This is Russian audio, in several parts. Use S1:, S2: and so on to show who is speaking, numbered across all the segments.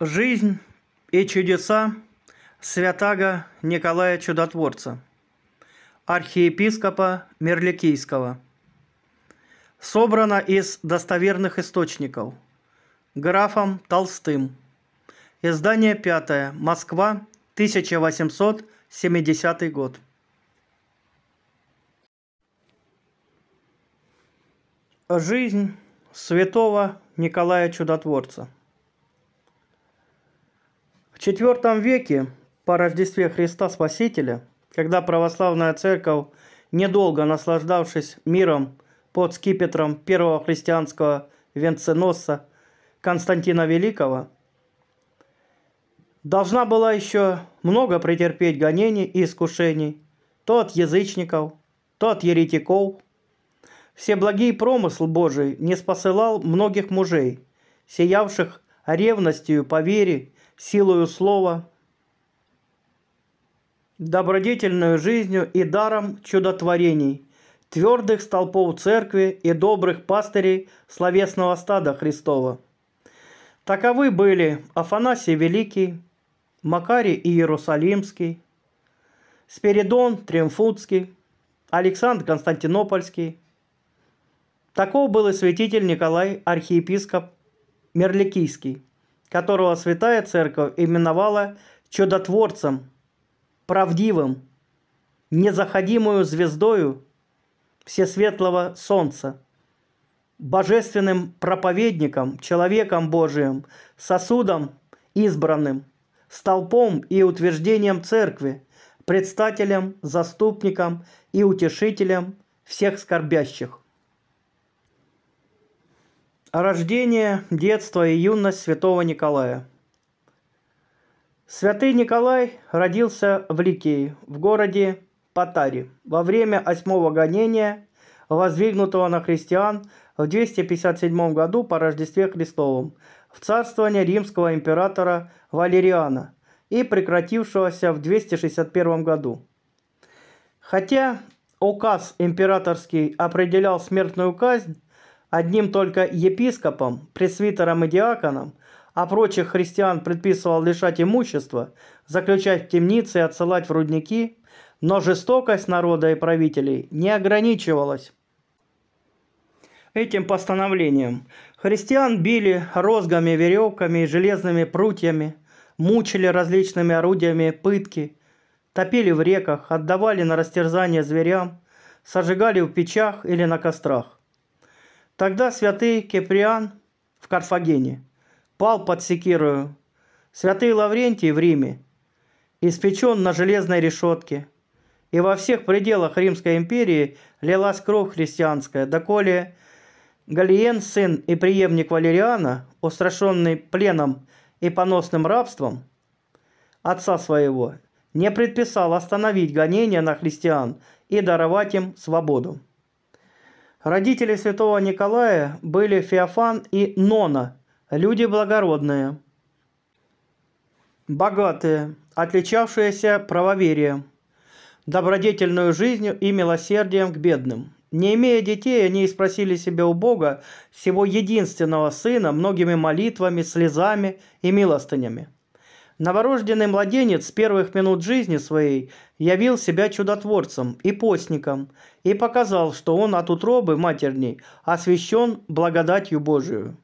S1: Жизнь и чудеса святаго Николая Чудотворца, архиепископа Мерликийского. Собрано из достоверных источников. Графом Толстым. Издание пятое. Москва, 1870 год. Жизнь святого Николая Чудотворца – в IV веке по Рождестве Христа Спасителя, когда православная церковь, недолго наслаждавшись миром под скипетром первого христианского венценосца Константина Великого, должна была еще много претерпеть гонений и искушений, то от язычников, то от еретиков. Все благие промысл Божий не спосылал многих мужей, сиявших ревностью по вере силою слова, добродетельную жизнью и даром чудотворений, твердых столпов церкви и добрых пастырей словесного стада Христова. Таковы были Афанасий Великий, Макарий Иерусалимский, Спиридон Триумфутский, Александр Константинопольский. Таков был и святитель Николай, архиепископ Мерликийский которого Святая Церковь именовала чудотворцем, правдивым, незаходимую звездою всесветлого солнца, божественным проповедником, человеком Божиим, сосудом избранным, столпом и утверждением церкви, предстателем, заступником и утешителем всех скорбящих. Рождение, детство и юность святого Николая. Святый Николай родился в Ликее, в городе Патари, во время восьмого гонения, воздвигнутого на христиан в 257 году по Рождестве Христовом, в царствование римского императора Валериана и прекратившегося в 261 году. Хотя указ императорский определял смертную казнь, одним только епископом, пресвитером и диаконом, а прочих христиан предписывал лишать имущества, заключать в темницы и отсылать в рудники, но жестокость народа и правителей не ограничивалась. Этим постановлением христиан били розгами, веревками и железными прутьями, мучили различными орудиями пытки, топили в реках, отдавали на растерзание зверям, сожигали в печах или на кострах. Тогда святый Кеприан в Карфагене пал под секирую, святый Лаврентий в Риме испечен на железной решетке, и во всех пределах Римской империи лилась кровь христианская, доколе Галиен, сын и преемник Валериана, устрашенный пленом и поносным рабством отца своего, не предписал остановить гонения на христиан и даровать им свободу. Родители святого Николая были Феофан и Нона, люди благородные, богатые, отличавшиеся правоверием, добродетельную жизнью и милосердием к бедным. Не имея детей, они спросили себе у Бога всего единственного сына многими молитвами, слезами и милостынями. Новорожденный младенец с первых минут жизни своей явил себя чудотворцем и постником и показал, что он от утробы матерней освящен благодатью Божию.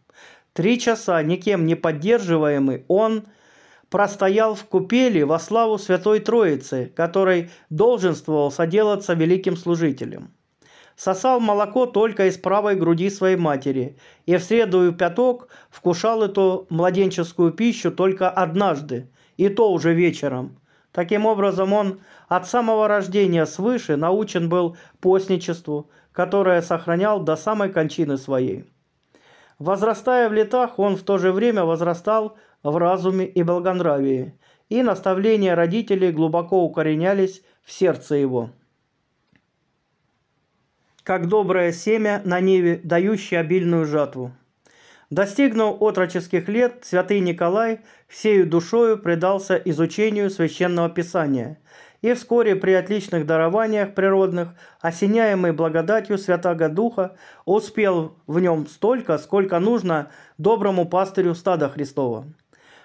S1: Три часа никем не поддерживаемый он простоял в купели во славу Святой Троицы, которой долженствовал соделаться великим служителем сосал молоко только из правой груди своей матери и в среду и пяток вкушал эту младенческую пищу только однажды, и то уже вечером. Таким образом, он от самого рождения свыше научен был постничеству, которое сохранял до самой кончины своей. Возрастая в летах, он в то же время возрастал в разуме и благонравии, и наставления родителей глубоко укоренялись в сердце его как доброе семя на ниве, дающее обильную жатву. Достигнув отроческих лет, святый Николай всею душою предался изучению священного писания и вскоре при отличных дарованиях природных, осеняемый благодатью Святаго Духа, успел в нем столько, сколько нужно доброму пастырю стада Христова.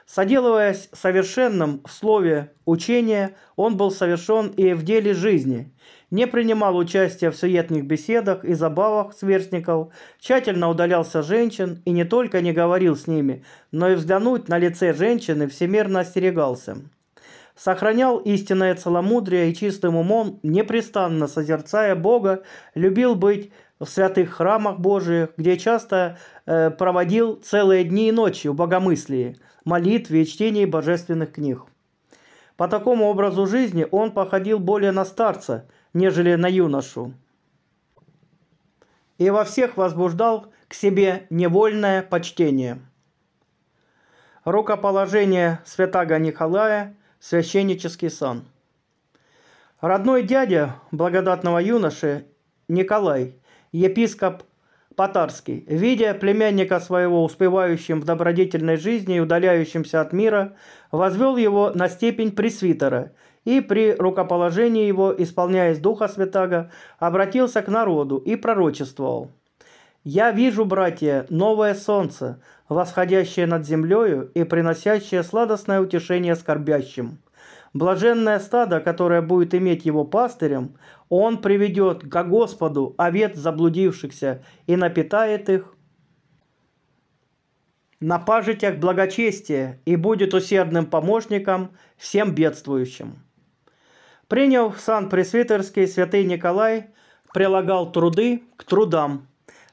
S1: Соделываясь совершенным в слове учения, он был совершен и в деле жизни, не принимал участия в суетных беседах и забавах сверстников, тщательно удалялся женщин и не только не говорил с ними, но и взглянуть на лице женщины всемерно остерегался. Сохранял истинное целомудрие и чистым умом, непрестанно созерцая Бога, любил быть в святых храмах Божиих, где часто э, проводил целые дни и ночи в богомыслии, молитве и чтении божественных книг. По такому образу жизни он походил более на старца, нежели на юношу. И во всех возбуждал к себе невольное почтение. Рукоположение святаго Николая, священнический сан. Родной дядя благодатного юноши Николай, епископ Патарский, видя племянника своего успевающим в добродетельной жизни и удаляющимся от мира, возвел его на степень пресвитера – и при рукоположении его, исполняясь Духа Святаго, обратился к народу и пророчествовал. «Я вижу, братья, новое солнце, восходящее над землею и приносящее сладостное утешение скорбящим. Блаженное стадо, которое будет иметь его пастырем, он приведет к Господу овец заблудившихся и напитает их на пажитях благочестия и будет усердным помощником всем бедствующим принял сан пресвитерский святый Николай, прилагал труды к трудам,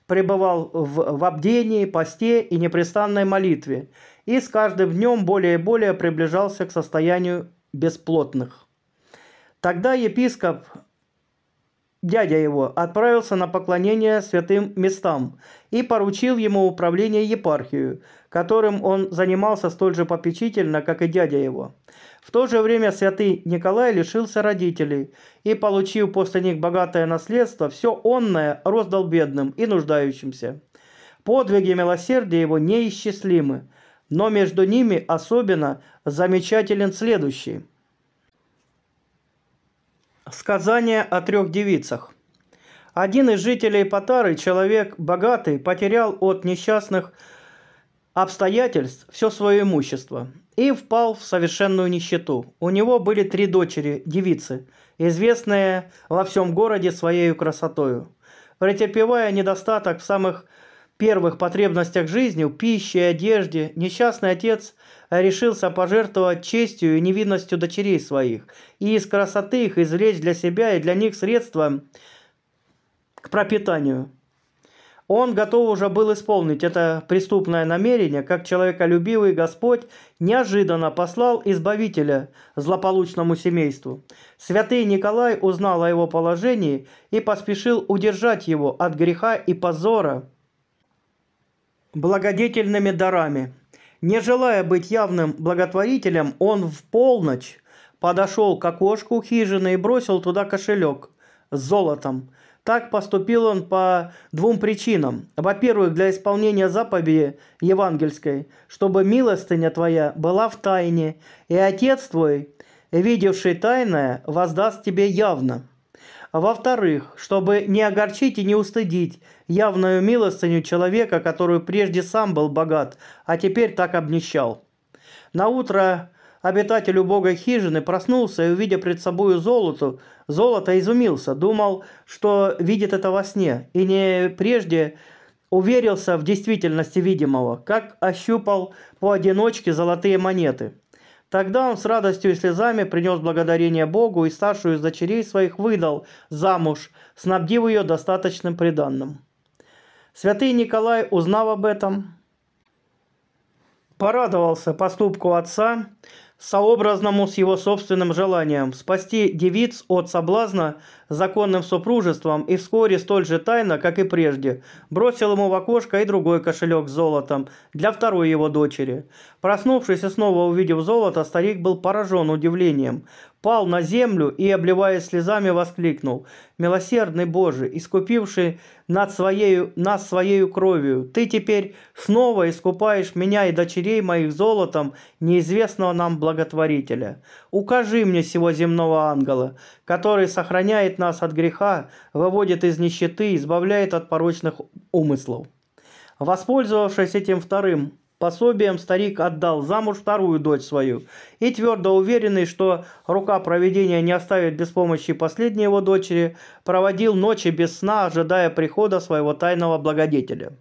S1: пребывал в, в обдении, посте и непрестанной молитве, и с каждым днем более и более приближался к состоянию бесплотных. Тогда епископ, дядя его, отправился на поклонение святым местам и поручил ему управление епархию, которым он занимался столь же попечительно, как и дядя его – в то же время святый Николай лишился родителей и, получив после них богатое наследство, все онное роздал бедным и нуждающимся. Подвиги милосердия его неисчислимы, но между ними особенно замечателен следующий. Сказание о трех девицах. Один из жителей Патары, человек богатый, потерял от несчастных – обстоятельств все свое имущество и впал в совершенную нищету. У него были три дочери, девицы, известные во всем городе своей красотою. Претерпевая недостаток в самых первых потребностях жизни, в пище и одежде, несчастный отец решился пожертвовать честью и невинностью дочерей своих и из красоты их извлечь для себя и для них средства к пропитанию. Он готов уже был исполнить это преступное намерение, как человеколюбивый Господь неожиданно послал избавителя злополучному семейству. Святый Николай узнал о его положении и поспешил удержать его от греха и позора благодетельными дарами. Не желая быть явным благотворителем, он в полночь подошел к окошку хижины и бросил туда кошелек с золотом – так поступил он по двум причинам. Во-первых, для исполнения заповеди евангельской, чтобы милостыня твоя была в тайне, и отец твой, видевший тайное, воздаст тебе явно. Во-вторых, чтобы не огорчить и не устыдить явную милостыню человека, который прежде сам был богат, а теперь так обнищал. На утро Обитатель убогой хижины проснулся и, увидя пред собою золото, золото изумился, думал, что видит это во сне, и не прежде уверился в действительности видимого, как ощупал поодиночке золотые монеты. Тогда он с радостью и слезами принес благодарение Богу и старшую из дочерей своих выдал замуж, снабдив ее достаточным приданным. Святый Николай, узнав об этом, порадовался поступку отца, сообразному с его собственным желанием спасти девиц от соблазна законным супружеством и вскоре столь же тайно, как и прежде, бросил ему в окошко и другой кошелек с золотом для второй его дочери. Проснувшись и снова увидев золото, старик был поражен удивлением пал на землю и, обливаясь слезами, воскликнул. «Милосердный Боже, искупивший над своею, нас своею кровью, Ты теперь снова искупаешь меня и дочерей моих золотом неизвестного нам благотворителя. Укажи мне сего земного ангела, который сохраняет нас от греха, выводит из нищеты, избавляет от порочных умыслов». Воспользовавшись этим вторым Пособием старик отдал замуж вторую дочь свою. И твердо уверенный, что рука проведения не оставит без помощи последней его дочери, проводил ночи без сна, ожидая прихода своего тайного благодетеля.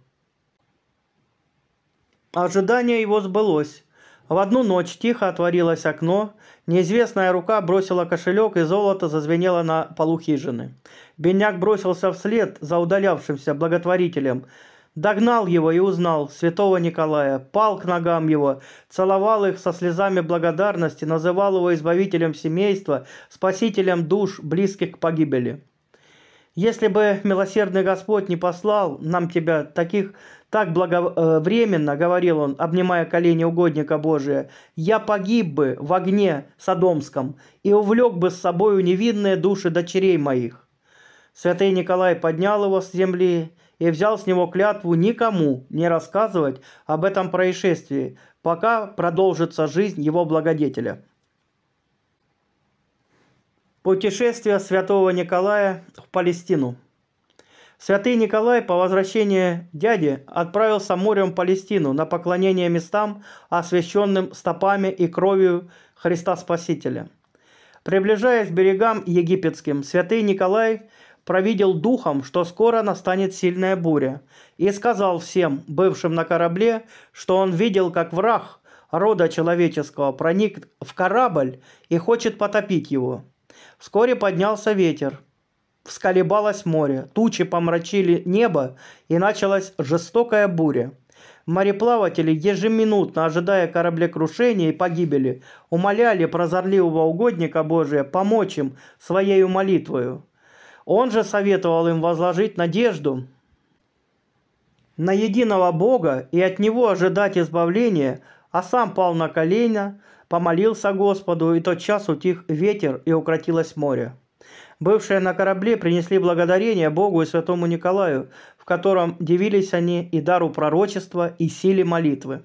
S1: Ожидание его сбылось. В одну ночь тихо отворилось окно, неизвестная рука бросила кошелек, и золото зазвенело на полу хижины. Бедняк бросился вслед за удалявшимся благотворителем – Догнал его и узнал святого Николая, пал к ногам его, целовал их со слезами благодарности, называл его избавителем семейства, спасителем душ, близких к погибели. Если бы милосердный Господь не послал нам тебя таких так благовременно, э, говорил он, обнимая колени угодника Божия, я погиб бы в огне содомском и увлек бы с собою невинные души дочерей моих. Святой Николай поднял его с земли и взял с него клятву никому не рассказывать об этом происшествии, пока продолжится жизнь его благодетеля. Путешествие святого Николая в Палестину Святый Николай по возвращении дяди отправился морем в Палестину на поклонение местам, освященным стопами и кровью Христа Спасителя. Приближаясь к берегам египетским, святый Николай – провидел духом, что скоро настанет сильная буря, и сказал всем, бывшим на корабле, что он видел, как враг рода человеческого проник в корабль и хочет потопить его. Вскоре поднялся ветер, всколебалось море, тучи помрачили небо, и началась жестокая буря. Мореплаватели, ежеминутно ожидая кораблекрушения и погибели, умоляли прозорливого угодника Божия помочь им своей молитвою. Он же советовал им возложить надежду на единого Бога и от Него ожидать избавления, а сам пал на колени, помолился Господу, и тот час утих ветер и укротилось море. Бывшие на корабле принесли благодарение Богу и святому Николаю, в котором дивились они и дару пророчества, и силе молитвы.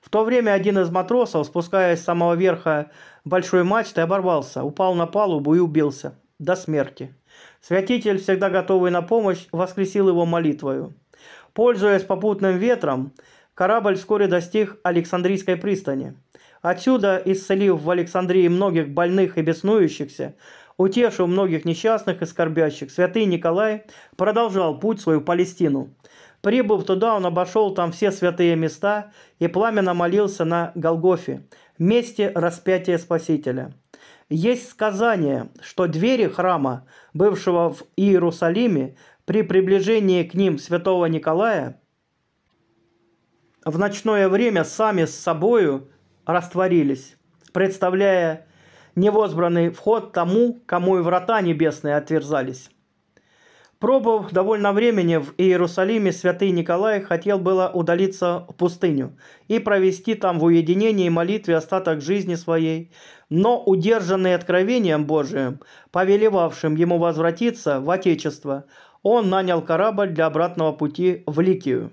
S1: В то время один из матросов, спускаясь с самого верха большой мачты, оборвался, упал на палубу и убился до смерти. Святитель, всегда готовый на помощь, воскресил его молитвою. Пользуясь попутным ветром, корабль вскоре достиг Александрийской пристани. Отсюда, исцелив в Александрии многих больных и беснующихся, утешил многих несчастных и скорбящих, святый Николай продолжал путь свою в Палестину. Прибыв туда, он обошел там все святые места и пламенно молился на Голгофе, месте распятия Спасителя. Есть сказание, что двери храма бывшего в Иерусалиме, при приближении к ним святого Николая, в ночное время сами с собою растворились, представляя невозбранный вход тому, кому и врата небесные отверзались. Пробыв довольно времени в Иерусалиме, святый Николай хотел было удалиться в пустыню и провести там в уединении и молитве остаток жизни своей, но удержанный откровением Божиим, повелевавшим ему возвратиться в Отечество, он нанял корабль для обратного пути в Ликию.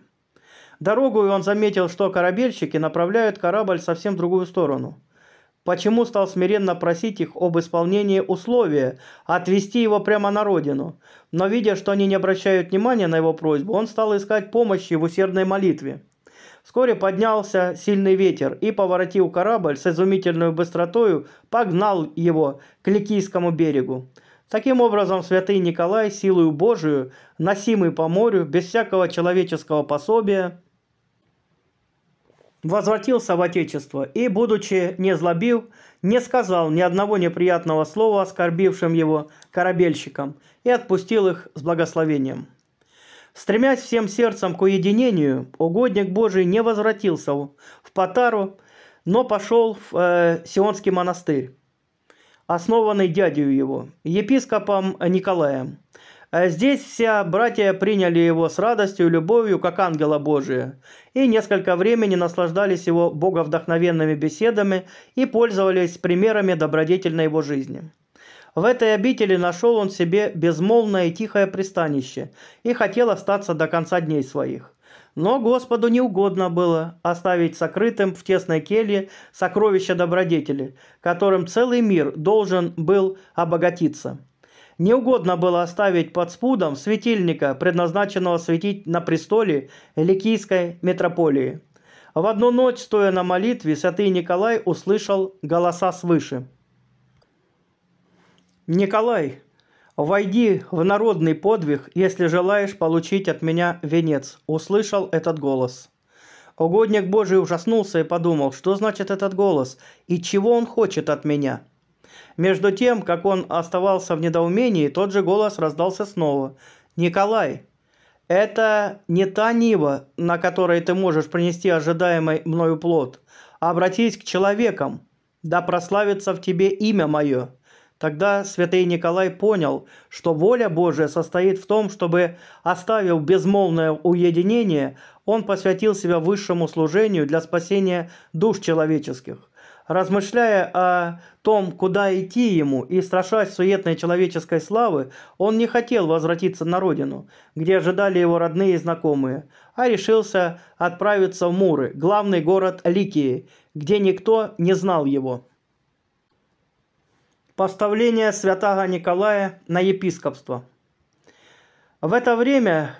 S1: Дорогую он заметил, что корабельщики направляют корабль совсем в другую сторону – почему стал смиренно просить их об исполнении условия отвезти его прямо на родину. Но видя, что они не обращают внимания на его просьбу, он стал искать помощи в усердной молитве. Вскоре поднялся сильный ветер и, поворотив корабль с изумительной быстротою, погнал его к Ликийскому берегу. Таким образом, святый Николай, силою Божию, носимый по морю, без всякого человеческого пособия – возвратился в Отечество и, будучи не злобив, не сказал ни одного неприятного слова оскорбившим его корабельщикам и отпустил их с благословением. Стремясь всем сердцем к уединению, угодник Божий не возвратился в Патару, но пошел в э, Сионский монастырь, основанный дядей его, епископом Николаем, а здесь все братья приняли его с радостью и любовью, как ангела Божия, и несколько времени наслаждались его боговдохновенными беседами и пользовались примерами добродетельной его жизни. В этой обители нашел он себе безмолвное и тихое пристанище и хотел остаться до конца дней своих. Но Господу не угодно было оставить сокрытым в тесной келье сокровища добродетели, которым целый мир должен был обогатиться – неугодно было оставить под спудом светильника, предназначенного светить на престоле Ликийской метрополии. В одну ночь, стоя на молитве, святый Николай услышал голоса свыше. «Николай, войди в народный подвиг, если желаешь получить от меня венец», – услышал этот голос. Угодник Божий ужаснулся и подумал, что значит этот голос и чего он хочет от меня – между тем, как он оставался в недоумении, тот же голос раздался снова. «Николай, это не та нива, на которой ты можешь принести ожидаемый мною плод. Обратись к человекам, да прославится в тебе имя мое». Тогда святый Николай понял, что воля Божия состоит в том, чтобы, оставив безмолвное уединение, он посвятил себя высшему служению для спасения душ человеческих. Размышляя о том, куда идти ему, и страшась суетной человеческой славы, он не хотел возвратиться на родину, где ожидали его родные и знакомые, а решился отправиться в Муры, главный город Ликии, где никто не знал его. Поставление святого Николая на епископство В это время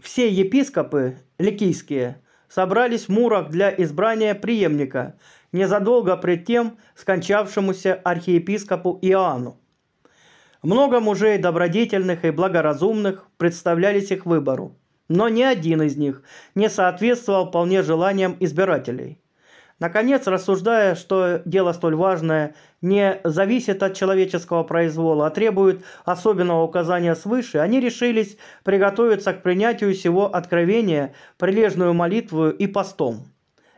S1: все епископы, ликийские, собрались в Мурах для избрания преемника – незадолго пред тем скончавшемуся архиепископу Иоанну. Много мужей добродетельных и благоразумных представлялись их выбору, но ни один из них не соответствовал вполне желаниям избирателей. Наконец, рассуждая, что дело столь важное не зависит от человеческого произвола, а требует особенного указания свыше, они решились приготовиться к принятию всего откровения, прилежную молитву и постом.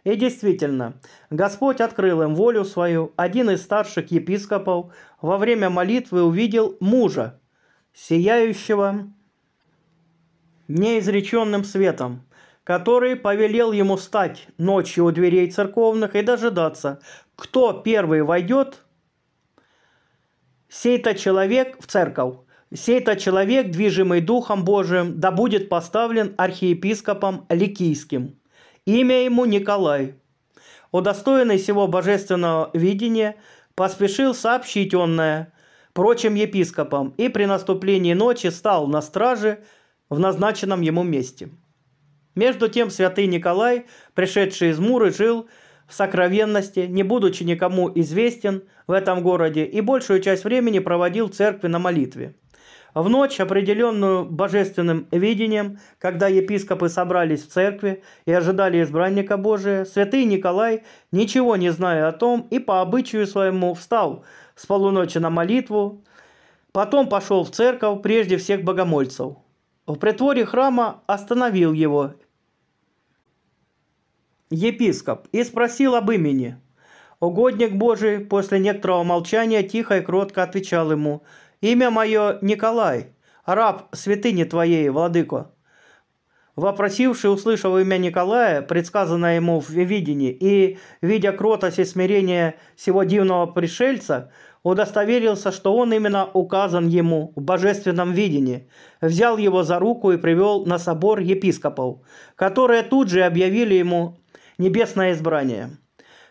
S1: И действительно, Господь открыл им волю свою. Один из старших епископов во время молитвы увидел мужа, сияющего неизреченным светом, который повелел ему стать ночью у дверей церковных и дожидаться, кто первый войдет, сей-то человек в церковь, сей-то человек, движимый Духом Божиим, да будет поставлен архиепископом Ликийским». Имя ему Николай. Удостоенный сего божественного видения, поспешил сообщить онное прочим епископам и при наступлении ночи стал на страже в назначенном ему месте. Между тем святый Николай, пришедший из Муры, жил в сокровенности, не будучи никому известен в этом городе, и большую часть времени проводил в церкви на молитве. В ночь, определенную божественным видением, когда епископы собрались в церкви и ожидали избранника Божия, святый Николай, ничего не зная о том, и по обычаю своему встал с полуночи на молитву, потом пошел в церковь прежде всех богомольцев. В притворе храма остановил его епископ и спросил об имени. Угодник Божий после некоторого молчания тихо и кротко отвечал ему – «Имя мое Николай, раб святыни твоей, владыко». Вопросивший, услышав имя Николая, предсказанное ему в видении, и, видя кротость и смирение всего дивного пришельца, удостоверился, что он именно указан ему в божественном видении, взял его за руку и привел на собор епископов, которые тут же объявили ему небесное избрание.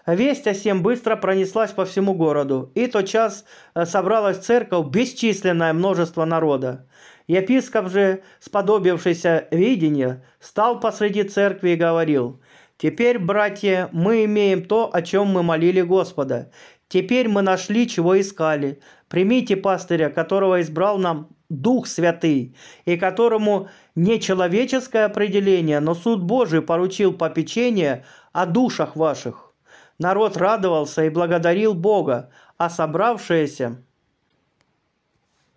S1: Весть о сем быстро пронеслась по всему городу, и тот час э, собралась в церковь бесчисленное множество народа. Епископ же, сподобившийся видения, стал посреди церкви и говорил, «Теперь, братья, мы имеем то, о чем мы молили Господа. Теперь мы нашли, чего искали. Примите пастыря, которого избрал нам Дух Святый, и которому не человеческое определение, но суд Божий поручил попечение о душах ваших» народ радовался и благодарил Бога, а собравшиеся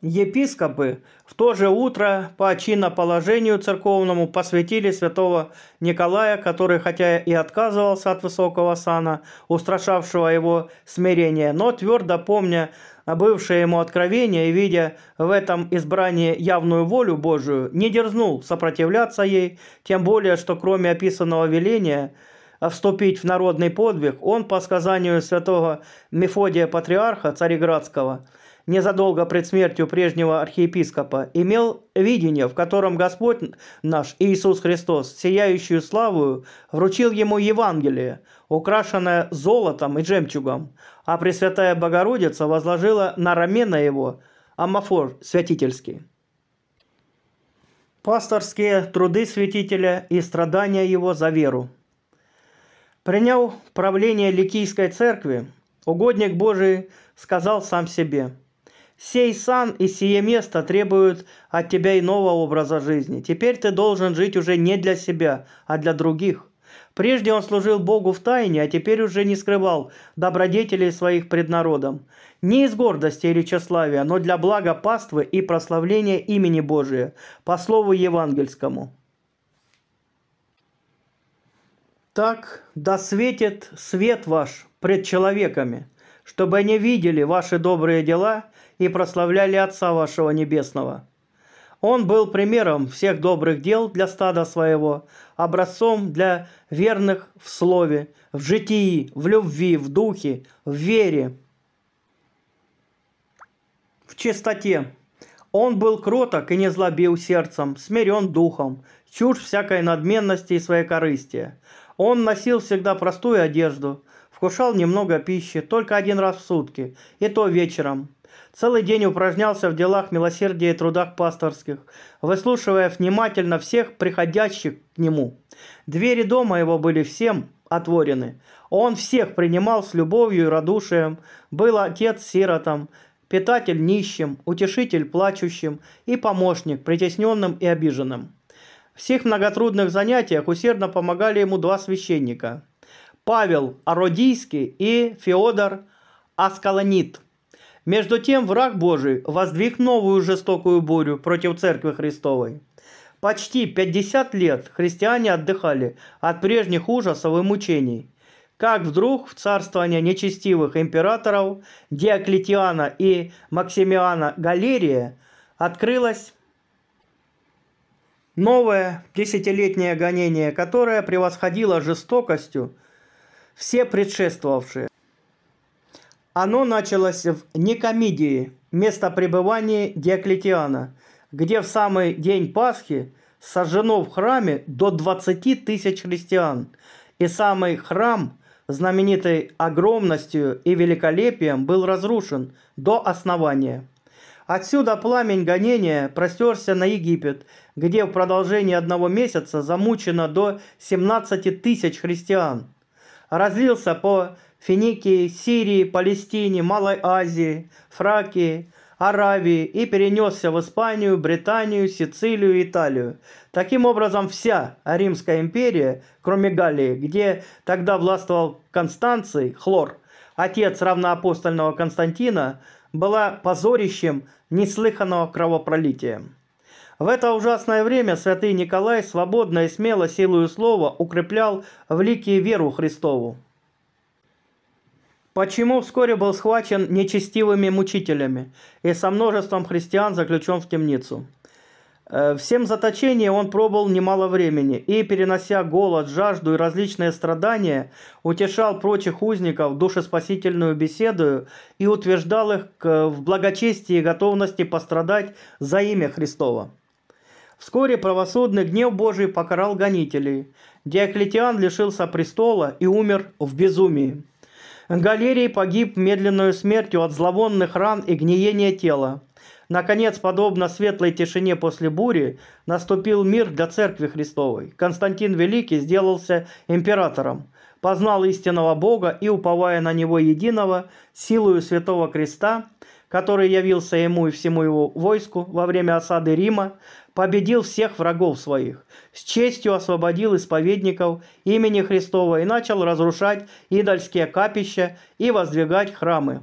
S1: Епископы в то же утро по чиноположению церковному посвятили святого Николая, который, хотя и отказывался от высокого сана, устрашавшего его смирение, но твердо помня бывшее ему откровение и видя в этом избрании явную волю Божию, не дерзнул сопротивляться ей, тем более, что кроме описанного веления – Э, вступить в народный подвиг, он, по сказанию святого Мефодия Патриарха Цареградского, незадолго пред смертью прежнего архиепископа, имел видение, в котором Господь наш Иисус Христос, сияющую славу вручил ему Евангелие, украшенное золотом и жемчугом, а Пресвятая Богородица возложила на рамена его амафор святительский. Пасторские труды святителя и страдания его за веру – Принял правление Ликийской церкви, угодник Божий сказал сам себе, «Сей сан и сие место требуют от тебя иного образа жизни. Теперь ты должен жить уже не для себя, а для других». Прежде он служил Богу в тайне, а теперь уже не скрывал добродетелей своих пред народом. Не из гордости или тщеславия, но для блага паствы и прославления имени Божия, по слову евангельскому. Так да светит свет ваш пред человеками, чтобы они видели ваши добрые дела и прославляли Отца вашего Небесного. Он был примером всех добрых дел для стада своего, образцом для верных в слове, в житии, в любви, в духе, в вере, в чистоте. Он был кроток и не злобил сердцем, смирен духом, чушь всякой надменности и своей корыстия. Он носил всегда простую одежду, вкушал немного пищи, только один раз в сутки, и то вечером. Целый день упражнялся в делах милосердия и трудах пасторских, выслушивая внимательно всех приходящих к нему. Двери дома его были всем отворены. Он всех принимал с любовью и радушием, был отец сиротом, питатель нищим, утешитель плачущим и помощник притесненным и обиженным. В всех многотрудных занятиях усердно помогали ему два священника – Павел Ародийский и Феодор Аскалонит. Между тем враг Божий воздвиг новую жестокую бурю против Церкви Христовой. Почти 50 лет христиане отдыхали от прежних ужасов и мучений – как вдруг в царствование нечестивых императоров Диоклетиана и Максимиана Галерия открылась Новое десятилетнее гонение, которое превосходило жестокостью все предшествовавшие. Оно началось в Никомидии, место пребывания Диоклетиана, где в самый день Пасхи сожжено в храме до 20 тысяч христиан, и самый храм, знаменитый огромностью и великолепием, был разрушен до основания. Отсюда пламень гонения простерся на Египет, где в продолжении одного месяца замучено до 17 тысяч христиан. Разлился по Финикии, Сирии, Палестине, Малой Азии, Фракии, Аравии и перенесся в Испанию, Британию, Сицилию и Италию. Таким образом, вся Римская империя, кроме Галлии, где тогда властвовал Констанций, Хлор, отец равноапостольного Константина, была позорищем неслыханного кровопролития. В это ужасное время святый Николай свободно и смело силою слова укреплял в лике веру Христову. Почему вскоре был схвачен нечестивыми мучителями и со множеством христиан заключен в темницу? Э, всем заточении он пробовал немало времени и, перенося голод, жажду и различные страдания, утешал прочих узников душеспасительную беседу и утверждал их э, в благочестии и готовности пострадать за имя Христова. Вскоре правосудный гнев Божий покарал гонителей. Диоклетиан лишился престола и умер в безумии. Галерий погиб медленную смертью от зловонных ран и гниения тела – Наконец, подобно светлой тишине после бури, наступил мир для Церкви Христовой. Константин Великий сделался императором, познал истинного Бога и, уповая на Него единого, силою Святого Креста, который явился ему и всему его войску во время осады Рима, победил всех врагов своих, с честью освободил исповедников имени Христова и начал разрушать идольские капища и воздвигать храмы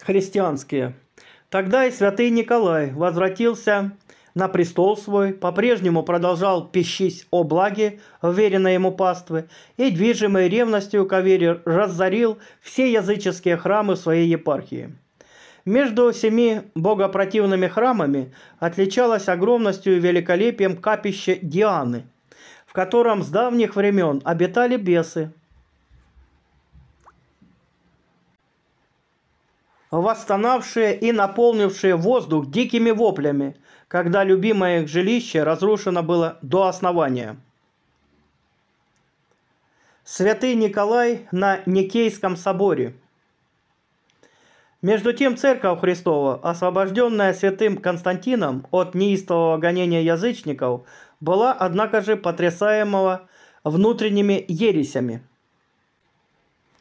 S1: христианские. Тогда и святый Николай возвратился на престол свой, по-прежнему продолжал пищись о благе, уверенной ему паствы, и, движимой ревностью к вере, разорил все языческие храмы своей епархии. Между семи богопротивными храмами отличалась огромностью и великолепием капище Дианы, в котором с давних времен обитали бесы – восстанавшие и наполнившие воздух дикими воплями, когда любимое их жилище разрушено было до основания. Святый Николай на Никейском соборе. Между тем Церковь Христова, освобожденная святым Константином от неистового гонения язычников, была, однако же, потрясаемого внутренними ересями –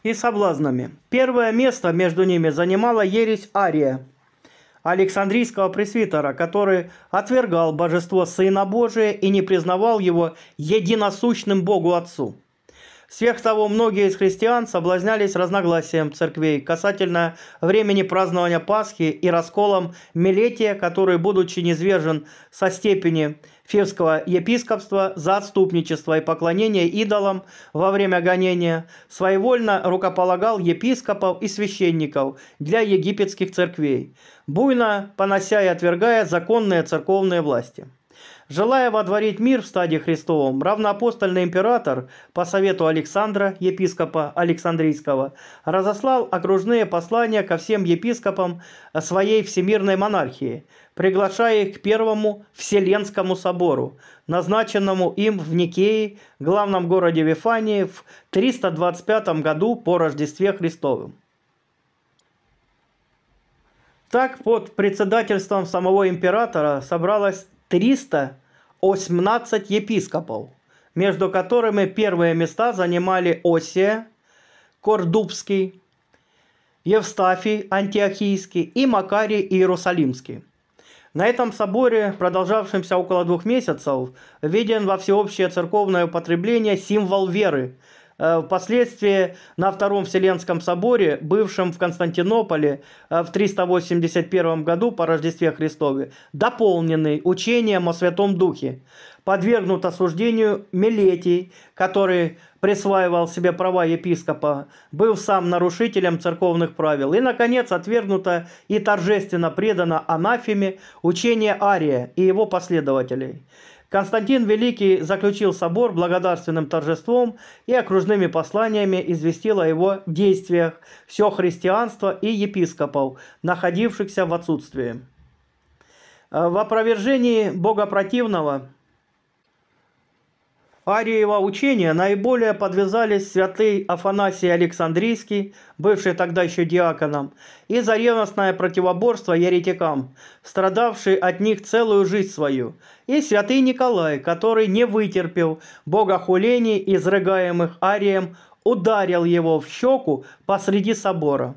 S1: и соблазнами. Первое место между ними занимала ересь Ария, Александрийского пресвитера, который отвергал божество Сына Божия и не признавал его единосущным Богу Отцу. Сверх того, многие из христиан соблазнялись разногласием церквей касательно времени празднования Пасхи и расколом Милетия, который, будучи низвержен со степени февского епископства за отступничество и поклонение идолам во время гонения, своевольно рукополагал епископов и священников для египетских церквей, буйно понося и отвергая законные церковные власти. Желая водворить мир в стаде Христовом, равноапостольный император по совету Александра, епископа Александрийского, разослал окружные послания ко всем епископам своей всемирной монархии, приглашая их к Первому Вселенскому собору, назначенному им в Никее, главном городе Вифании, в 325 году по Рождестве Христовым. Так, под председательством самого императора собралось 300 18 епископов, между которыми первые места занимали Осия, Кордубский, Евстафий Антиохийский и Макарий Иерусалимский. На этом соборе, продолжавшемся около двух месяцев, введен во всеобщее церковное употребление символ веры – Э, впоследствии на Втором Вселенском соборе, бывшем в Константинополе э, в 381 году по Рождестве Христове, дополненный учением о Святом Духе, подвергнут осуждению Милетий, который присваивал себе права епископа, был сам нарушителем церковных правил. И, наконец, отвергнуто и торжественно предано анафеме учение Ария и его последователей – Константин Великий заключил собор благодарственным торжеством и окружными посланиями известил о его действиях все христианство и епископов, находившихся в отсутствии. Э, в опровержении богопротивного Ариева учения наиболее подвязались святый Афанасий Александрийский, бывший тогда еще диаконом, и за ревностное противоборство еретикам, страдавший от них целую жизнь свою, и святый Николай, который не вытерпел богохулений, изрыгаемых Арием, ударил его в щеку посреди собора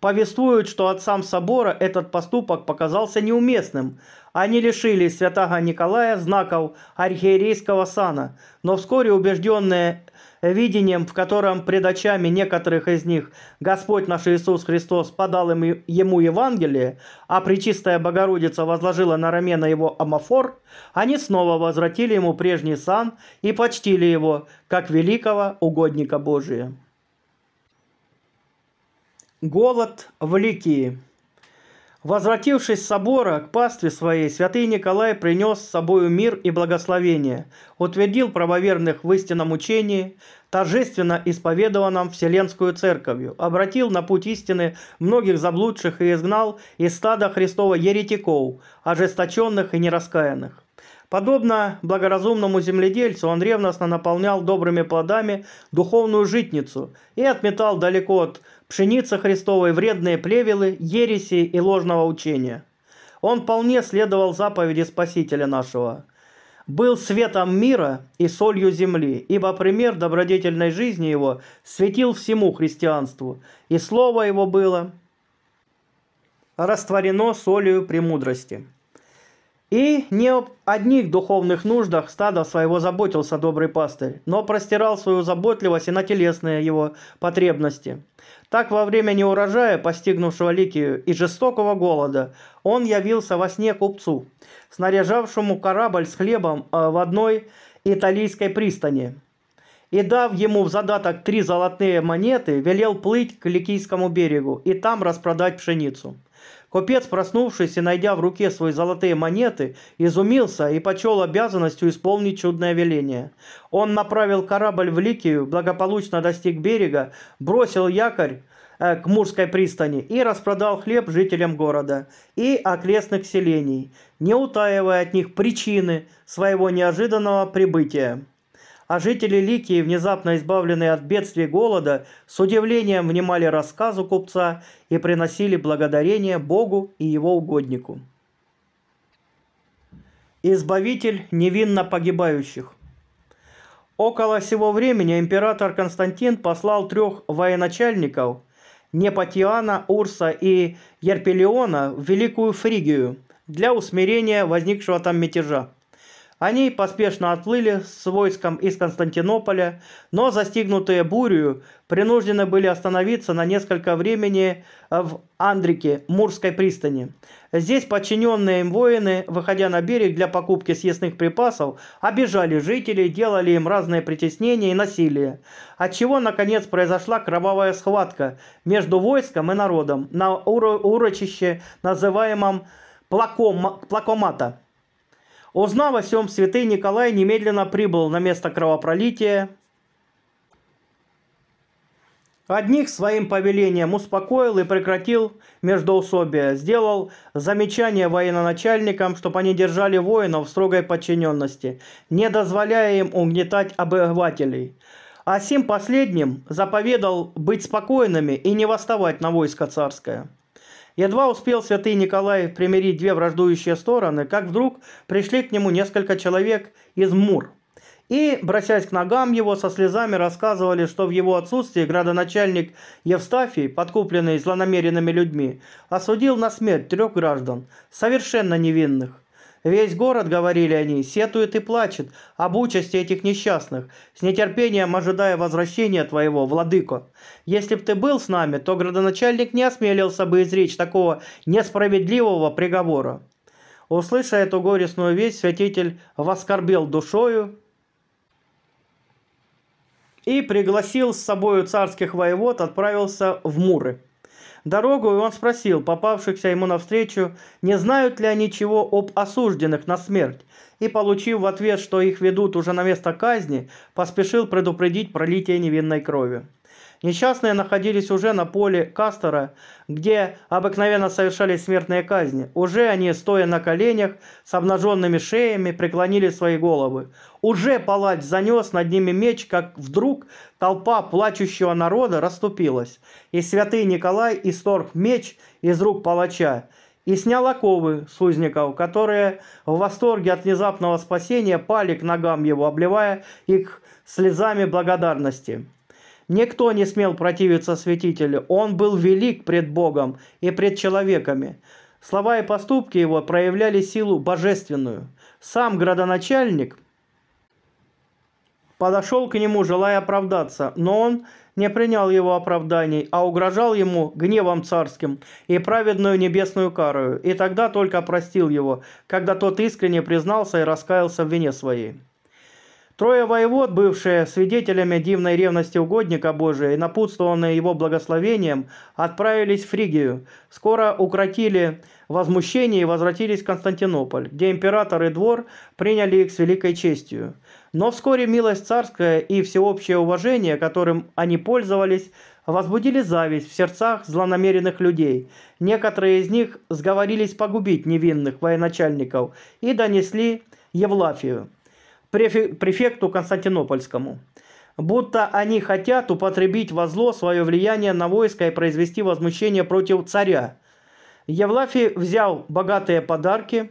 S1: повествуют, что отцам собора этот поступок показался неуместным. Они лишили святого Николая знаков архиерейского сана, но вскоре убежденные видением, в котором пред очами некоторых из них Господь наш Иисус Христос подал им, ему Евангелие, а Пречистая Богородица возложила на рамена его амафор, они снова возвратили ему прежний сан и почтили его, как великого угодника Божия. Голод в Ликии. Возвратившись с собора к пастве своей, святый Николай принес с собою мир и благословение, утвердил правоверных в истинном учении, торжественно исповедованном Вселенскую Церковью, обратил на путь истины многих заблудших и изгнал из стада Христова еретиков, ожесточенных и нераскаянных. Подобно благоразумному земледельцу, он ревностно наполнял добрыми плодами духовную житницу и отметал далеко от пшеница Христовой, вредные плевелы, ереси и ложного учения. Он вполне следовал заповеди Спасителя нашего. «Был светом мира и солью земли, ибо пример добродетельной жизни его светил всему христианству, и слово его было растворено солью премудрости». И не об одних духовных нуждах стада своего заботился добрый пастырь, но простирал свою заботливость и на телесные его потребности – так, во время неурожая, постигнувшего Ликию, и жестокого голода, он явился во сне купцу, снаряжавшему корабль с хлебом э, в одной италийской пристани. И дав ему в задаток три золотые монеты, велел плыть к Ликийскому берегу и там распродать пшеницу. Купец, проснувшись и найдя в руке свои золотые монеты, изумился и почел обязанностью исполнить чудное веление. Он направил корабль в Ликию, благополучно достиг берега, бросил якорь, э, к Мурской пристани и распродал хлеб жителям города и окрестных селений, не утаивая от них причины своего неожиданного прибытия а жители Ликии, внезапно избавленные от бедствий голода, с удивлением внимали рассказу купца и приносили благодарение Богу и его угоднику. Избавитель невинно погибающих. Около сего времени император Константин послал трех военачальников Непатиана, Урса и Ерпелиона в Великую Фригию для усмирения возникшего там мятежа. Они поспешно отплыли с войском из Константинополя, но застигнутые бурью принуждены были остановиться на несколько времени в Андрике, Мурской пристани. Здесь подчиненные им воины, выходя на берег для покупки съестных припасов, обижали жителей, делали им разные притеснения и насилие, отчего, наконец, произошла кровавая схватка между войском и народом на урочище, называемом Плаком, Плакомата. Узнав о всем, святый Николай немедленно прибыл на место кровопролития. Одних своим повелением успокоил и прекратил междоусобие. Сделал замечание военачальникам, чтобы они держали воинов в строгой подчиненности, не дозволяя им угнетать обывателей. А сим последним заповедал быть спокойными и не восставать на войско царское. Едва успел святый Николай примирить две враждующие стороны, как вдруг пришли к нему несколько человек из Мур. И, бросясь к ногам его, со слезами рассказывали, что в его отсутствии градоначальник Евстафий, подкупленный злонамеренными людьми, осудил на смерть трех граждан, совершенно невинных. Весь город, говорили они, сетует и плачет об участи этих несчастных, с нетерпением ожидая возвращения твоего, владыко. Если б ты был с нами, то градоначальник не осмелился бы изречь такого несправедливого приговора. Услыша эту горестную весть, святитель воскорбел душою и пригласил с собою царских воевод, отправился в Муры дорогу, и он спросил попавшихся ему навстречу, не знают ли они чего об осужденных на смерть, и, получив в ответ, что их ведут уже на место казни, поспешил предупредить пролитие невинной крови. Несчастные находились уже на поле Кастера, где обыкновенно совершались смертные казни. Уже они, стоя на коленях, с обнаженными шеями, преклонили свои головы. Уже палач занес над ними меч, как вдруг толпа плачущего народа расступилась. И святый Николай исторг меч из рук палача и снял оковы с узников, которые в восторге от внезапного спасения пали к ногам его, обливая их слезами благодарности. Никто не смел противиться святителю, он был велик пред Богом и пред человеками. Слова и поступки его проявляли силу божественную. Сам градоначальник подошел к нему, желая оправдаться, но он не принял его оправданий, а угрожал ему гневом царским и праведную небесную карою, и тогда только простил его, когда тот искренне признался и раскаялся в вине своей. Трое воевод, бывшие свидетелями дивной ревности угодника Божия и напутствованные его благословением, отправились в Фригию. Скоро укротили возмущение и возвратились в Константинополь, где император и двор приняли их с великой честью. Но вскоре милость царская и всеобщее уважение, которым они пользовались, возбудили зависть в сердцах злонамеренных людей. Некоторые из них сговорились погубить невинных военачальников и донесли Евлафию префекту Константинопольскому, будто они хотят употребить во зло свое влияние на войско и произвести возмущение против царя. Евлафий взял богатые подарки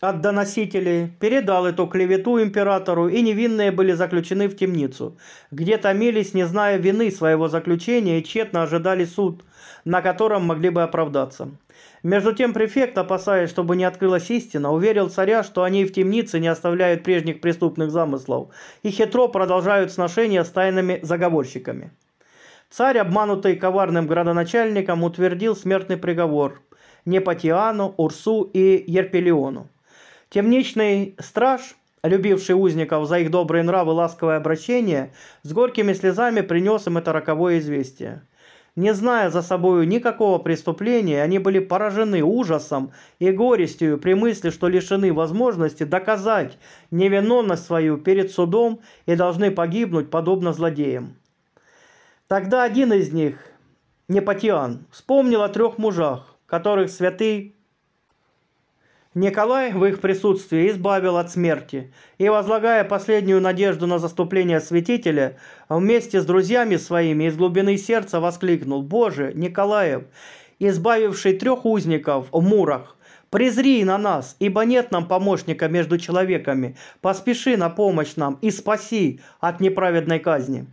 S1: от доносителей, передал эту клевету императору, и невинные были заключены в темницу, где томились, не зная вины своего заключения, и тщетно ожидали суд, на котором могли бы оправдаться. Между тем префект, опасаясь, чтобы не открылась истина, уверил царя, что они в темнице не оставляют прежних преступных замыслов и хитро продолжают сношения с тайными заговорщиками. Царь, обманутый коварным градоначальником, утвердил смертный приговор Непотиану, Урсу и Ерпелиону. Темничный страж, любивший узников за их добрые нравы и ласковое обращение, с горькими слезами принес им это роковое известие. Не зная за собою никакого преступления, они были поражены ужасом и горестью при мысли, что лишены возможности доказать невиновность свою перед судом и должны погибнуть подобно злодеям. Тогда один из них, Непотиан, вспомнил о трех мужах, которых святый Николай в их присутствии избавил от смерти, и, возлагая последнюю надежду на заступление святителя, вместе с друзьями своими из глубины сердца воскликнул «Боже, Николаев, избавивший трех узников в мурах, презри на нас, ибо нет нам помощника между человеками, поспеши на помощь нам и спаси от неправедной казни».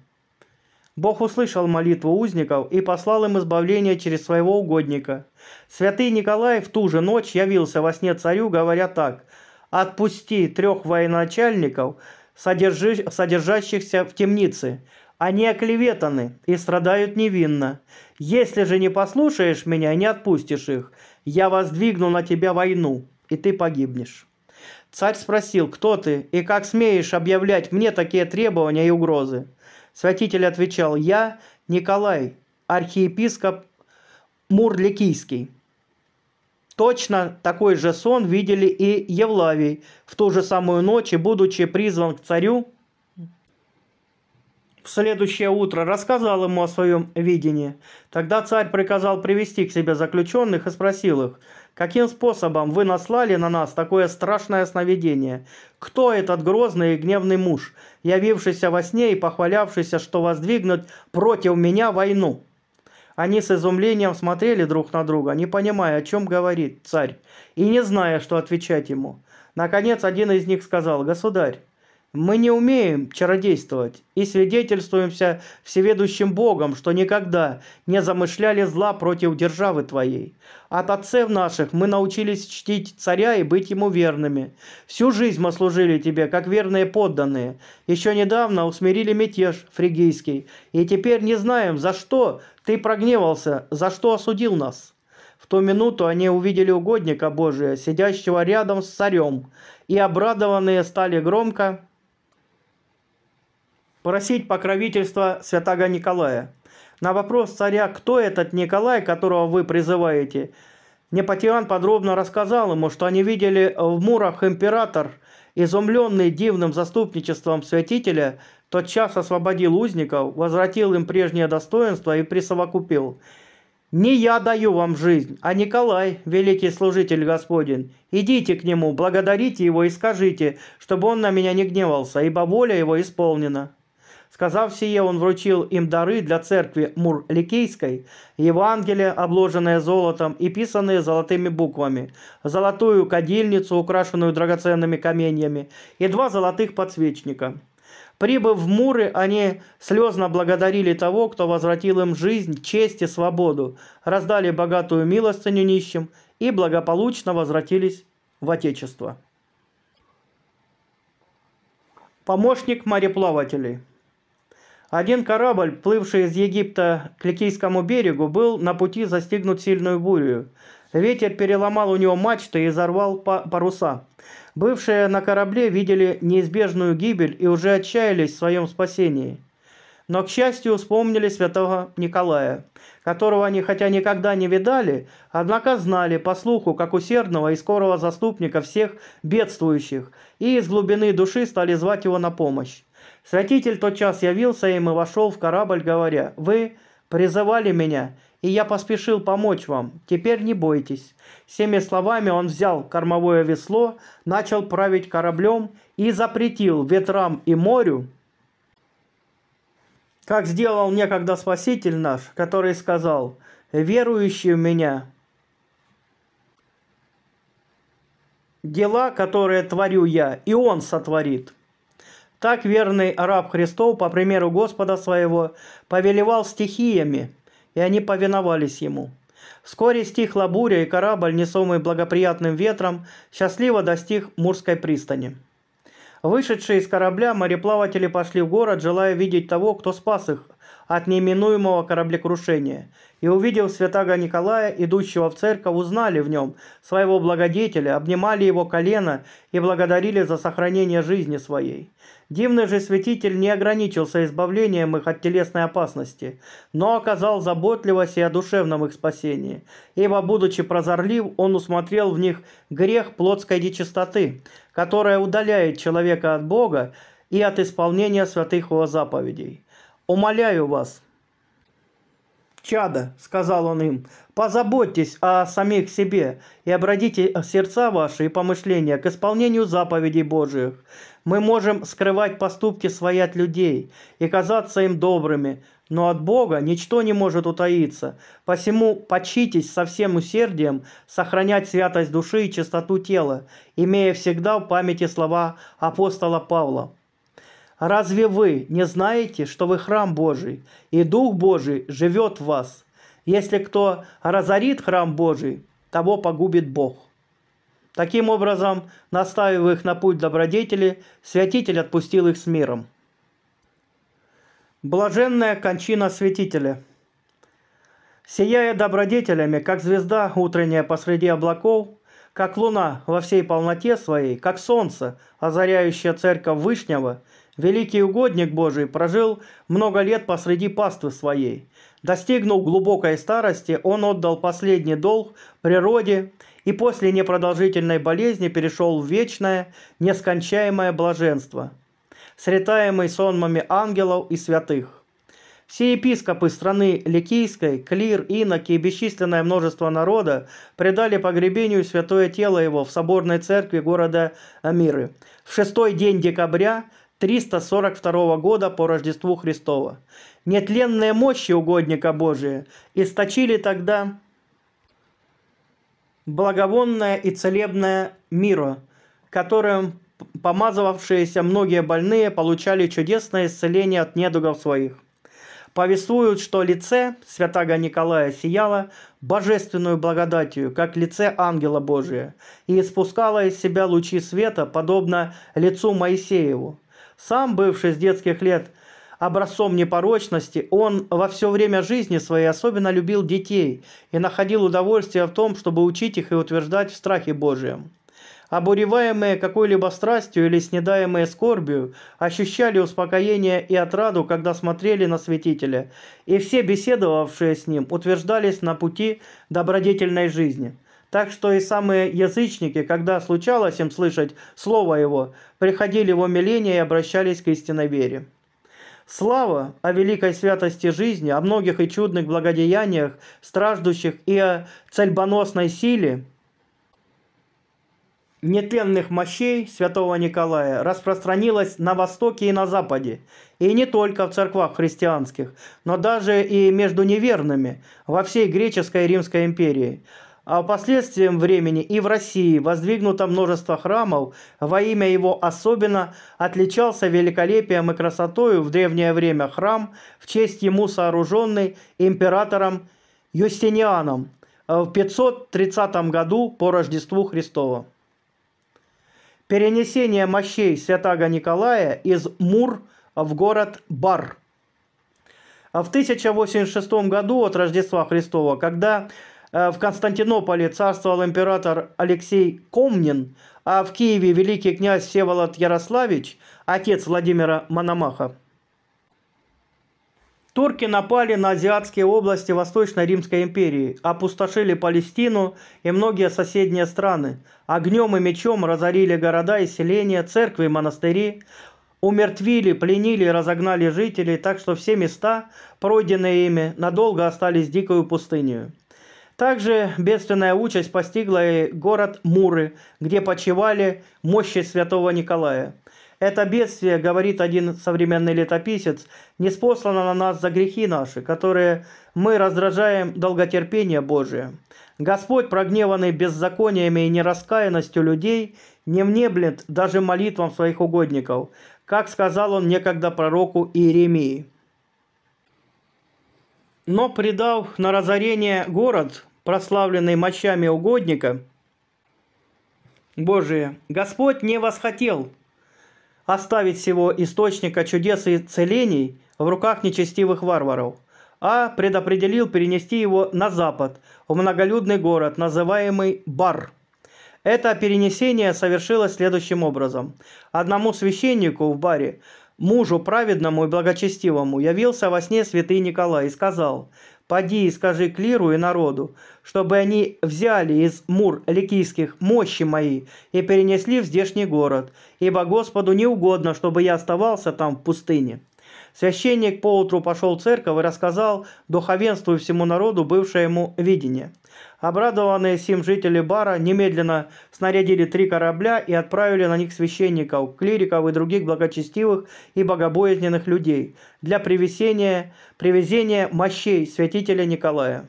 S1: Бог услышал молитву узников и послал им избавление через своего угодника. Святый Николай в ту же ночь явился во сне царю, говоря так «Отпусти трех военачальников, содержащихся в темнице. Они оклеветаны и страдают невинно. Если же не послушаешь меня и не отпустишь их, я воздвигну на тебя войну, и ты погибнешь». Царь спросил, кто ты и как смеешь объявлять мне такие требования и угрозы. Святитель отвечал, «Я Николай, архиепископ Мурликийский». Точно такой же сон видели и Евлавий в ту же самую ночь, и, будучи призван к царю, в следующее утро рассказал ему о своем видении. Тогда царь приказал привести к себе заключенных и спросил их – Каким способом вы наслали на нас такое страшное сновидение? Кто этот грозный и гневный муж, явившийся во сне и похвалявшийся, что воздвигнут против меня войну?» Они с изумлением смотрели друг на друга, не понимая, о чем говорит царь, и не зная, что отвечать ему. Наконец, один из них сказал, «Государь, мы не умеем чародействовать и свидетельствуемся всеведущим Богом, что никогда не замышляли зла против державы Твоей. От отцев наших мы научились чтить царя и быть ему верными. Всю жизнь мы служили Тебе, как верные подданные. Еще недавно усмирили мятеж фригийский, и теперь не знаем, за что Ты прогневался, за что осудил нас». В ту минуту они увидели угодника Божия, сидящего рядом с царем, и обрадованные стали громко просить покровительства святого Николая. На вопрос царя, кто этот Николай, которого вы призываете, Непотиан подробно рассказал ему, что они видели в Мурах император, изумленный дивным заступничеством святителя, тотчас освободил узников, возвратил им прежнее достоинство и присовокупил. «Не я даю вам жизнь, а Николай, великий служитель Господень. Идите к нему, благодарите его и скажите, чтобы он на меня не гневался, ибо воля его исполнена». Сказав сие, он вручил им дары для церкви Мурликийской, Евангелие, обложенное золотом и писанное золотыми буквами, золотую кадильницу, украшенную драгоценными каменьями, и два золотых подсвечника. Прибыв в Муры, они слезно благодарили того, кто возвратил им жизнь, честь и свободу, раздали богатую милостыню нищим и благополучно возвратились в Отечество. Помощник мореплавателей – один корабль, плывший из Египта к Ликийскому берегу, был на пути застигнут сильную бурю. Ветер переломал у него мачты и взорвал паруса. Бывшие на корабле видели неизбежную гибель и уже отчаялись в своем спасении. Но, к счастью, вспомнили святого Николая, которого они хотя никогда не видали, однако знали по слуху, как усердного и скорого заступника всех бедствующих, и из глубины души стали звать его на помощь. Святитель тотчас явился им и вошел в корабль, говоря, «Вы призывали меня, и я поспешил помочь вам. Теперь не бойтесь». Всеми словами он взял кормовое весло, начал править кораблем и запретил ветрам и морю, как сделал некогда Спаситель наш, который сказал, «Верующий в меня, дела, которые творю я, и он сотворит». Так верный раб Христов, по примеру Господа своего, повелевал стихиями, и они повиновались ему. Вскоре стихла буря, и корабль, несомый благоприятным ветром, счастливо достиг Мурской пристани. Вышедшие из корабля мореплаватели пошли в город, желая видеть того, кто спас их – от неминуемого кораблекрушения. И увидев святаго Николая, идущего в церковь, узнали в нем своего благодетеля, обнимали его колено и благодарили за сохранение жизни своей. Дивный же святитель не ограничился избавлением их от телесной опасности, но оказал заботливость и о душевном их спасении, ибо, будучи прозорлив, он усмотрел в них грех плотской нечистоты, которая удаляет человека от Бога и от исполнения святых его заповедей умоляю вас, чада, сказал он им, позаботьтесь о самих себе и обратите сердца ваши и помышления к исполнению заповедей Божиих. Мы можем скрывать поступки свои от людей и казаться им добрыми, но от Бога ничто не может утаиться. Посему почитесь со всем усердием сохранять святость души и чистоту тела, имея всегда в памяти слова апостола Павла. Разве вы не знаете, что вы храм Божий, и Дух Божий живет в вас? Если кто разорит храм Божий, того погубит Бог. Таким образом, наставив их на путь добродетели, святитель отпустил их с миром. Блаженная кончина святителя. Сияя добродетелями, как звезда утренняя посреди облаков, как луна во всей полноте своей, как солнце, озаряющее церковь Вышнего – Великий угодник Божий прожил много лет посреди паствы своей. Достигнув глубокой старости, он отдал последний долг природе и после непродолжительной болезни перешел в вечное, нескончаемое блаженство, сретаемый сонмами ангелов и святых. Все епископы страны Ликийской, Клир, Иноки и бесчисленное множество народа предали погребению святое тело его в соборной церкви города Амиры. В шестой день декабря – 342 года по Рождеству Христова. Нетленные мощи угодника Божия источили тогда благовонное и целебное миро, которым помазывавшиеся многие больные получали чудесное исцеление от недугов своих. Повествуют, что лице святаго Николая сияло божественную благодатью, как лице ангела Божия, и испускало из себя лучи света, подобно лицу Моисееву. Сам бывший с детских лет образцом непорочности, он во все время жизни своей особенно любил детей и находил удовольствие в том, чтобы учить их и утверждать в страхе Божьем. Обуреваемые какой-либо страстью или снедаемые скорбью, ощущали успокоение и отраду, когда смотрели на святителя, и все беседовавшие с ним утверждались на пути добродетельной жизни – так что и самые язычники, когда случалось им слышать слово его, приходили в умиление и обращались к истинной вере. Слава о великой святости жизни, о многих и чудных благодеяниях, страждущих и о цельбоносной силе нетленных мощей святого Николая распространилась на Востоке и на Западе, и не только в церквах христианских, но даже и между неверными во всей греческой и римской империи – а последствием времени и в России воздвигнуто множество храмов, во имя его особенно отличался великолепием и красотою в древнее время храм, в честь ему сооруженный императором Юстинианом в 530 году по Рождеству Христова. Перенесение мощей святаго Николая из Мур в город Бар – в 1086 году от Рождества Христова, когда Э, в Константинополе царствовал император Алексей Комнин, а в Киеве великий князь Всеволод Ярославич, отец Владимира Мономаха. Турки напали на азиатские области Восточной Римской империи, опустошили Палестину и многие соседние страны. Огнем и мечом разорили города и селения, церкви и монастыри, умертвили, пленили и разогнали жителей, так что все места, пройденные ими, надолго остались дикою пустыней. Также бедственная участь постигла и город Муры, где почивали мощи святого Николая. Это бедствие, говорит один современный летописец, не спослано на нас за грехи наши, которые мы раздражаем долготерпение Божие. Господь, прогневанный беззакониями и нераскаянностью людей, не внеблет даже молитвам своих угодников, как сказал он некогда пророку Иеремии. Но предав на разорение город, прославленный мочами угодника Божие Господь не восхотел оставить всего источника чудес и целений в руках нечестивых варваров, а предопределил перенести его на запад, в многолюдный город, называемый Бар. Это перенесение совершилось следующим образом. Одному священнику в баре, мужу праведному и благочестивому, явился во сне святый Николай и сказал, Поди и скажи Клиру и народу, чтобы они взяли из мур ликийских мощи мои и перенесли в здешний город, ибо Господу не угодно, чтобы я оставался там в пустыне». Священник поутру пошел в церковь и рассказал духовенству и всему народу бывшее ему видение. Обрадованные сим жители Бара немедленно снарядили три корабля и отправили на них священников, клириков и других благочестивых и богобоязненных людей для привезения, привезения мощей святителя Николая.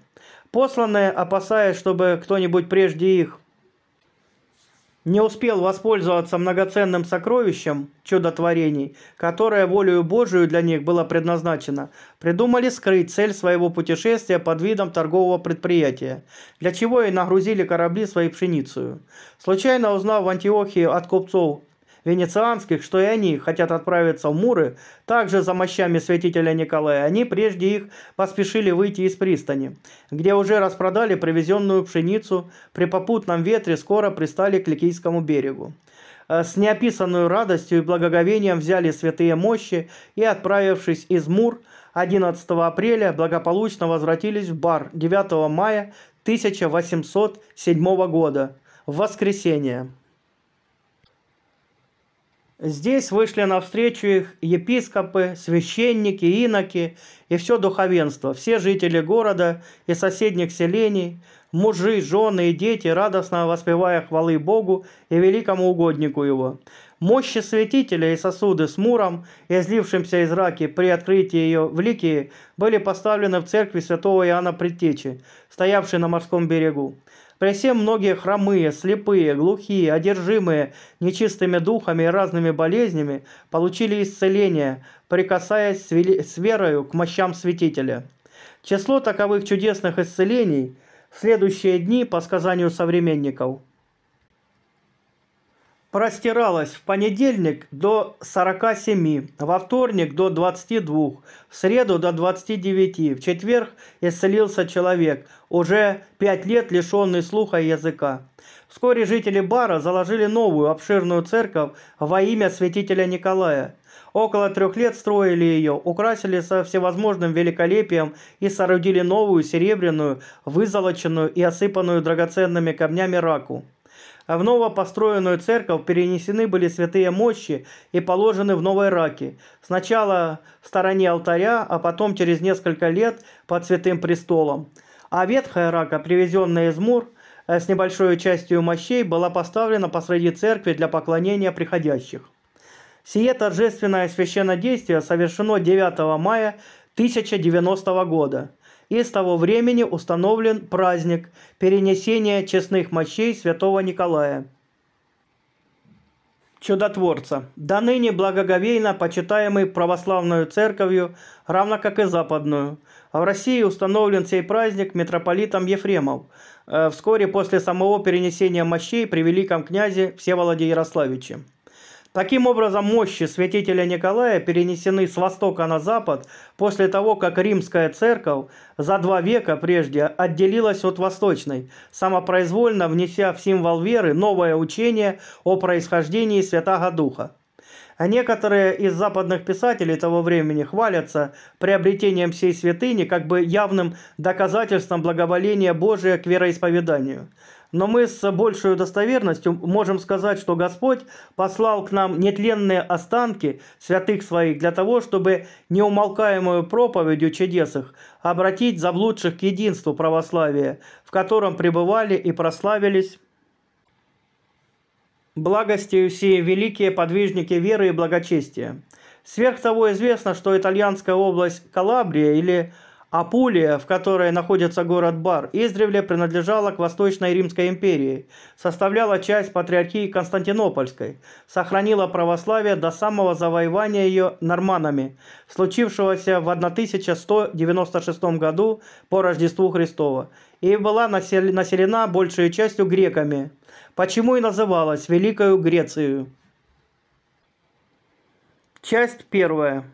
S1: Посланные, опасаясь, чтобы кто-нибудь прежде их не успел воспользоваться многоценным сокровищем чудотворений, которое волею Божию для них было предназначено, придумали скрыть цель своего путешествия под видом торгового предприятия, для чего и нагрузили корабли своей пшеницей. Случайно узнав в Антиохии от купцов венецианских, что и они хотят отправиться в Муры, также за мощами святителя Николая, они прежде их поспешили выйти из пристани, где уже распродали привезенную пшеницу, при попутном ветре скоро пристали к Ликийскому берегу э, с неописанной радостью и благоговением взяли святые мощи и, отправившись из Мур 11 апреля, благополучно возвратились в бар 9 мая 1807 года, в воскресенье. Здесь вышли навстречу их епископы, священники, иноки и все духовенство, все жители города и соседних селений, мужи, жены и дети, радостно воспевая хвалы Богу и великому угоднику его. Мощи святителя и сосуды с муром, излившимся из раки при открытии ее в Ликии, были поставлены в церкви святого Иоанна Предтечи, стоявшей на морском берегу. При всем многие хромые, слепые, глухие, одержимые нечистыми духами и разными болезнями получили исцеление, прикасаясь с верою к мощам святителя. Число таковых чудесных исцелений в следующие дни, по сказанию современников – простиралась в понедельник до 47, во вторник до 22, в среду до 29, в четверг исцелился человек, уже 5 лет лишенный слуха и языка. Вскоре жители Бара заложили новую обширную церковь во имя святителя Николая. Около трех лет строили ее, украсили со всевозможным великолепием и соорудили новую серебряную, вызолоченную и осыпанную драгоценными камнями раку. А в новопостроенную церковь перенесены были святые мощи и положены в новой раке. Сначала в стороне алтаря, а потом через несколько лет под святым престолом. А ветхая рака, привезенная из Мур, э, с небольшой частью мощей, была поставлена посреди церкви для поклонения приходящих. Сие торжественное священнодействие совершено 9 мая 1090 года – и с того времени установлен праздник перенесения честных мощей святого Николая. Чудотворца, до ныне благоговейно почитаемый православную церковью, равно как и западную. В России установлен сей праздник митрополитом Ефремов, э, вскоре после самого перенесения мощей при великом князе Всеволоде Ярославиче. Таким образом, мощи святителя Николая перенесены с востока на запад после того, как римская церковь за два века прежде отделилась от восточной, самопроизвольно внеся в символ веры новое учение о происхождении Святого Духа. А некоторые из западных писателей того времени хвалятся приобретением всей святыни как бы явным доказательством благоволения Божия к вероисповеданию но мы с большей достоверностью можем сказать, что Господь послал к нам нетленные останки святых своих для того, чтобы неумолкаемую проповедью чудес их обратить заблудших к единству православия, в котором пребывали и прославились благостью все великие подвижники веры и благочестия. Сверх того известно, что итальянская область Калабрия или Калабрия, Апулия, в которой находится город Бар, издревле принадлежала к Восточной Римской империи, составляла часть патриархии Константинопольской, сохранила православие до самого завоевания ее норманами, случившегося в 1196 году по Рождеству Христова, и была населена большей частью греками, почему и называлась Великою Грецией. Часть первая.